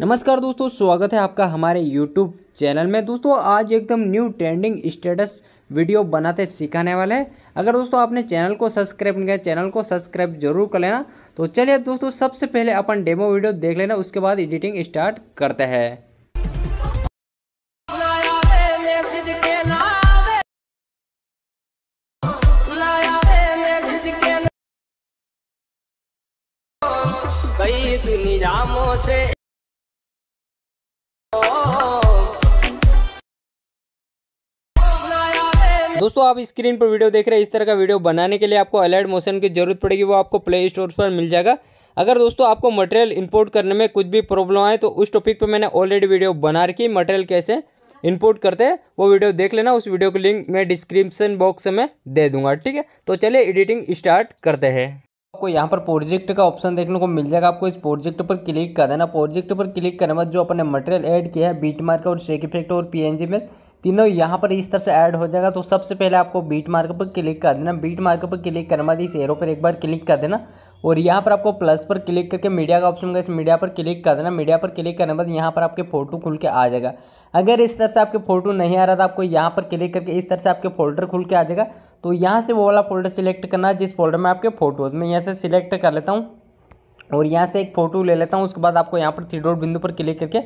नमस्कार दोस्तों स्वागत है आपका हमारे यूट्यूब चैनल में दोस्तों आज एकदम न्यू ट्रेंडिंग स्टेटस वीडियो बनाते सिखाने वाले हैं अगर दोस्तों आपने चैनल को सब्सक्राइब नहीं किया चैनल को सब्सक्राइब जरूर कर लेना तो चलिए दोस्तों सबसे पहले अपन डेमो वीडियो देख लेना उसके बाद एडिटिंग स्टार्ट करते हैं कई दुनिया से दोस्तों आप स्क्रीन पर वीडियो देख रहे हैं इस तरह का वीडियो बनाने के लिए आपको अलर्ट मोशन की जरूरत पड़ेगी वो आपको प्ले स्टोर पर मिल जाएगा अगर दोस्तों आपको मटेरियल इंपोर्ट करने में कुछ भी प्रॉब्लम आए तो उस टॉपिक पर मैंने ऑलरेडी वीडियो बना रखी मटेरियल कैसे इंपोर्ट करते हैं वो वीडियो देख लेना उस वीडियो को लिंक मैं डिस्क्रिप्शन बॉक्स में दे दूंगा ठीक है तो चलिए एडिटिंग स्टार्ट करते हैं आपको यहाँ पर प्रोजेक्ट का ऑप्शन देखने को मिल जाएगा आपको इस प्रोजेक्ट पर क्लिक कर देना प्रोजेक्ट पर क्लिक करने बाद जो अपने मटेरियल ऐड किया है बीट मार्क और शेक इफेक्ट और जी में तीनों यहाँ पर इस तरह से ऐड हो जाएगा तो सबसे पहले आपको बीट मार्क पर क्लिक कर देना बीट मार्क पर क्लिक करने बाद इस एरो पर एक बार क्लिक कर देना और यहाँ पर आपको प्लस पर क्लिक करके मीडिया का ऑप्शन होगा इस मीडिया पर क्लिक कर देना मीडिया पर क्लिक करने बाद यहाँ पर आपके फोटो खुल के आ जाएगा अगर इस तरह से आपके फोटो नहीं आ रहा था तो आपको यहाँ पर क्लिक करके इस तरह से आपके फोल्डर खुल के आ जाएगा तो यहाँ से वो वाला फोल्डर सिलेक्ट करना जिस फोल्डर में आपके फोटो तो मैं यहाँ से सिलेक्ट कर लेता हूँ और यहाँ से एक फ़ोटो ले लेता हूँ उसके बाद आपको यहाँ पर थ्री डॉट बिंदु पर क्लिक करके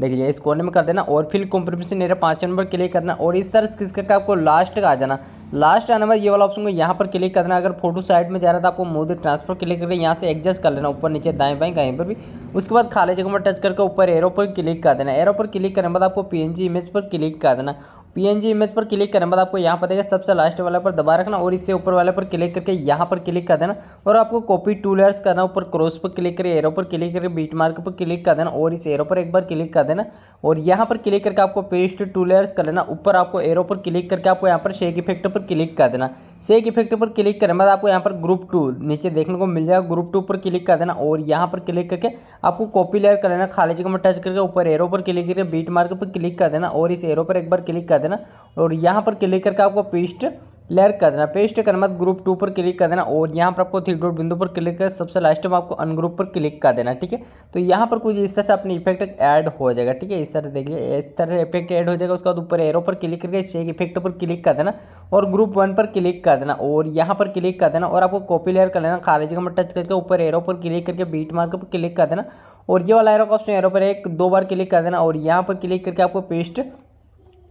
देख लीजिए इस कोने में कर देना और फिर कॉम्प्रोमेशन एरिया पाँच नंबर क्लिक करना और इस तरह से किस करके आपको लास्ट का आ जाना लास्ट आने बाद ये वाला ऑप्शन को यहाँ पर क्लिक करना अगर फोटो साइड में जा रहा था आपको मोदी ट्रांसफर क्लिक करके यहाँ से एडजस्ट कर लेना ऊपर नीचे दाएं बाएं कहीं पर भी उसके बाद खाली जगह पर टच करके ऊपर एरो पर क्लिक कर देना एरो पर क्लिक करने के बाद आपको पी इमेज पर क्लिक कर देना पीएनजी इमेज पर क्लिक करने बाद आपको यहाँ पर देखिए सबसे लास्ट वाले पर दबा रखना और इससे ऊपर वाले पर क्लिक करके यहाँ पर क्लिक कर देना और आपको कॉपी टू लेयर्स करना ऊपर क्रॉस पर क्लिक करके एरो पर क्लिक करके बीट मार्क पर क्लिक कर देना और इस एरो पर एक बार क्लिक कर देना और यहाँ पर क्लिक करके आपको पेस्ट टू लेयर्स कर लेना ऊपर आपको एरो पर क्लिक करके आपको यहाँ पर शेक इफेक्ट पर क्लिक कर देना शेक इफेक्ट पर क्लिक करने बाद आपको यहाँ पर ग्रुप टू नीचे देखने को मिल जाएगा ग्रुप टू पर क्लिक कर देना और यहाँ पर क्लिक करके आपको कॉपी लेयर कर लेना खाली जगह में टच करके ऊपर एरो पर क्लिक करके बीट मार्क पर क्लिक कर देना और इस एरो पर एक बार क्लिक कर देना देना और यहाँ पर क्लिक करके आपको पेस्ट लेयर कर देना पेस्ट करने बाद ग्रुप टू पर क्लिक कर देना और यहाँ पर आपको थ्री डॉट बिंदु पर क्लिक कर सबसे लास्ट में आपको अनग्रुप पर क्लिक कर देना ठीक है तो यहाँ पर कुछ इस तरह से अपने इफेक्ट ऐड हो जाएगा ठीक है इस तरह देखिए इस तरह से इफेक्ट ऐड हो जाएगा उसके बाद ऊपर एरो पर क्लिक करके चेक इफेक्ट पर क्लिक कर देना और ग्रुप वन पर क्लिक कर देना और यहाँ पर क्लिक कर देना और आपको कॉपी लेयर कर लेना खाली जगह में टच करके ऊपर एरो पर क्लिक करके बीट मार्क पर क्लिक कर देना और ये वाला एरो का ऑप्शन एरो पर एक दो बार क्लिक कर देना और यहाँ पर क्लिक करके आपको पेस्ट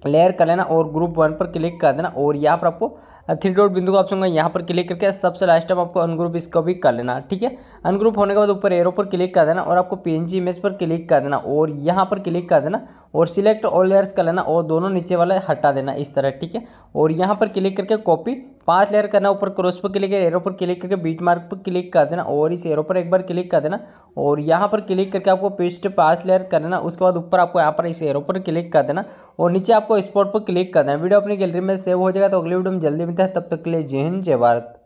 लेयर कर लेना और ग्रुप वन पर क्लिक कर देना और यहाँ पर आपको थ्री डॉट बिंदु का ऑप्शन होगा यहाँ पर क्लिक करके सबसे लास्ट टाइम आपको अनग्रुप इसको भी कर लेना ठीक है अनग्रुप होने के बाद ऊपर एरो पर क्लिक कर देना और आपको पीएनजी इमेज पर क्लिक कर देना और यहाँ पर क्लिक कर देना और सिलेक्ट ऑल लेयर्स कर लेना और दोनों नीचे वाला हटा देना इस तरह ठीक है और यहाँ पर क्लिक करके कॉपी पांच लेयर करना ऊपर क्रॉस पर क्लिक एरो पर क्लिक करके बीट मार्क पर क्लिक कर देना और इस एरो पर एक बार क्लिक कर देना और यहाँ पर क्लिक करके आपको पेस्ट पांच लेयर कर देना उसके बाद ऊपर आपको यहाँ पर इस एरो पर क्लिक कर देना और नीचे आपको स्पॉट पर क्लिक कर देना वीडियो अपनी गैलरी में सेव हो जाएगा तो अगली वीडियो में जल्दी मिलता है तब तक के लिए जय हिंद जय भारत